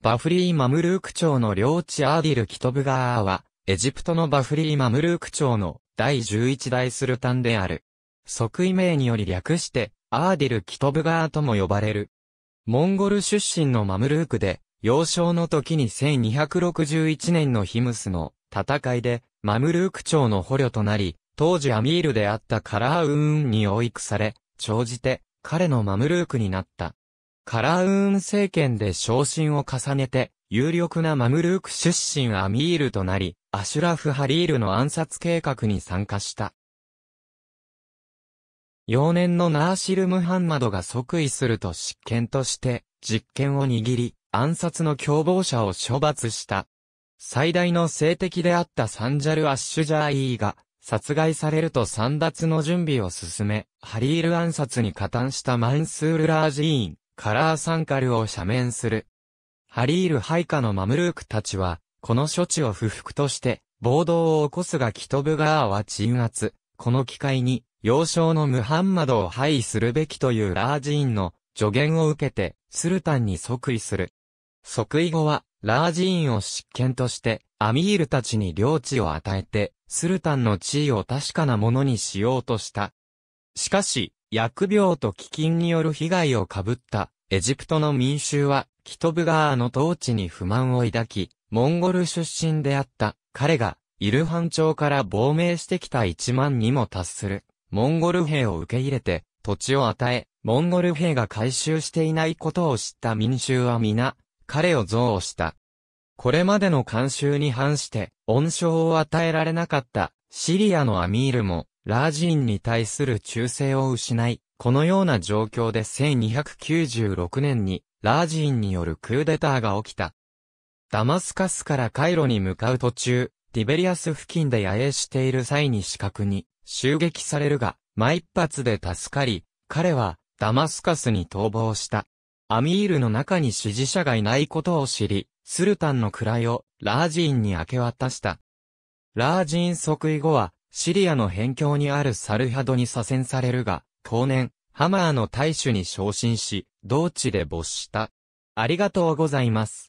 バフリー・マムルーク朝の領地アーディル・キトブガーは、エジプトのバフリー・マムルーク朝の第11代スルタンである。即位名により略して、アーディル・キトブガーとも呼ばれる。モンゴル出身のマムルークで、幼少の時に1261年のヒムスの戦いで、マムルーク朝の捕虜となり、当時アミールであったカラーウーンに追いくされ、長じて、彼のマムルークになった。カラーウーン政権で昇進を重ねて、有力なマムルーク出身アミールとなり、アシュラフ・ハリールの暗殺計画に参加した。幼年のナーシル・ムハンマドが即位すると執権として、実権を握り、暗殺の共謀者を処罰した。最大の政敵であったサンジャル・アッシュジャーイーが、殺害されると散奪の準備を進め、ハリール暗殺に加担したマンスール・ラージーン、カラーサンカルを赦免する。ハリール配下のマムルークたちは、この処置を不服として、暴動を起こすがキトブガーは鎮圧。この機会に、幼少のムハンマドを廃位するべきというラージーンの助言を受けて、スルタンに即位する。即位後は、ラージーンを執権として、アミールたちに領地を与えて、スルタンの地位を確かなものにしようとした。しかし、疫病と飢饉による被害を被ったエジプトの民衆は、キトブガーの統治に不満を抱き、モンゴル出身であった彼が、イルハン朝から亡命してきた1万にも達する、モンゴル兵を受け入れて、土地を与え、モンゴル兵が回収していないことを知った民衆は皆、彼を憎悪した。これまでの慣習に反して、恩賞を与えられなかった、シリアのアミールも、ラージーンに対する忠誠を失い、このような状況で1296年にラージーンによるクーデターが起きた。ダマスカスからカイロに向かう途中、ディベリアス付近で野営している際に死角に襲撃されるが、毎一発で助かり、彼はダマスカスに逃亡した。アミールの中に支持者がいないことを知り、スルタンの位をラージーンに明け渡した。ラージーン即位後は、シリアの辺境にあるサルハドに左遷されるが、後年、ハマーの大主に昇進し、同地で没した。ありがとうございます。